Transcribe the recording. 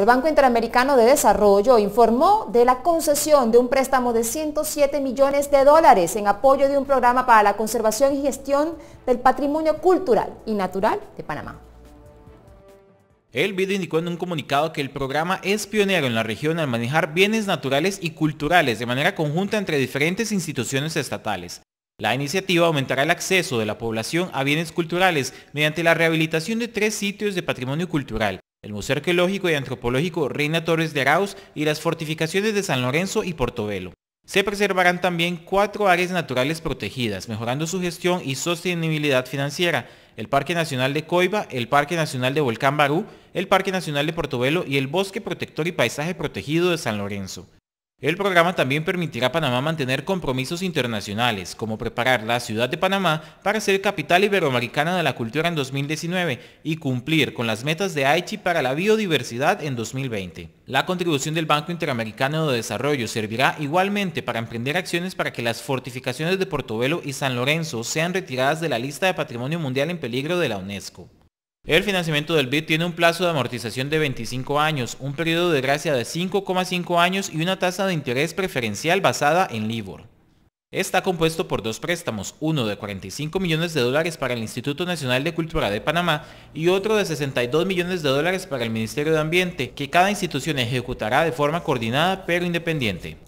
El Banco Interamericano de Desarrollo informó de la concesión de un préstamo de 107 millones de dólares en apoyo de un programa para la conservación y gestión del patrimonio cultural y natural de Panamá. El BID indicó en un comunicado que el programa es pionero en la región al manejar bienes naturales y culturales de manera conjunta entre diferentes instituciones estatales. La iniciativa aumentará el acceso de la población a bienes culturales mediante la rehabilitación de tres sitios de patrimonio cultural, el Museo Arqueológico y Antropológico Reina Torres de Arauz y las fortificaciones de San Lorenzo y Portobelo. Se preservarán también cuatro áreas naturales protegidas, mejorando su gestión y sostenibilidad financiera, el Parque Nacional de Coiba, el Parque Nacional de Volcán Barú, el Parque Nacional de Portobelo y el Bosque Protector y Paisaje Protegido de San Lorenzo. El programa también permitirá a Panamá mantener compromisos internacionales, como preparar la ciudad de Panamá para ser capital iberoamericana de la cultura en 2019 y cumplir con las metas de Aichi para la biodiversidad en 2020. La contribución del Banco Interamericano de Desarrollo servirá igualmente para emprender acciones para que las fortificaciones de Portobelo y San Lorenzo sean retiradas de la lista de Patrimonio Mundial en Peligro de la UNESCO. El financiamiento del BID tiene un plazo de amortización de 25 años, un periodo de gracia de 5,5 años y una tasa de interés preferencial basada en LIBOR. Está compuesto por dos préstamos, uno de 45 millones de dólares para el Instituto Nacional de Cultura de Panamá y otro de 62 millones de dólares para el Ministerio de Ambiente, que cada institución ejecutará de forma coordinada pero independiente.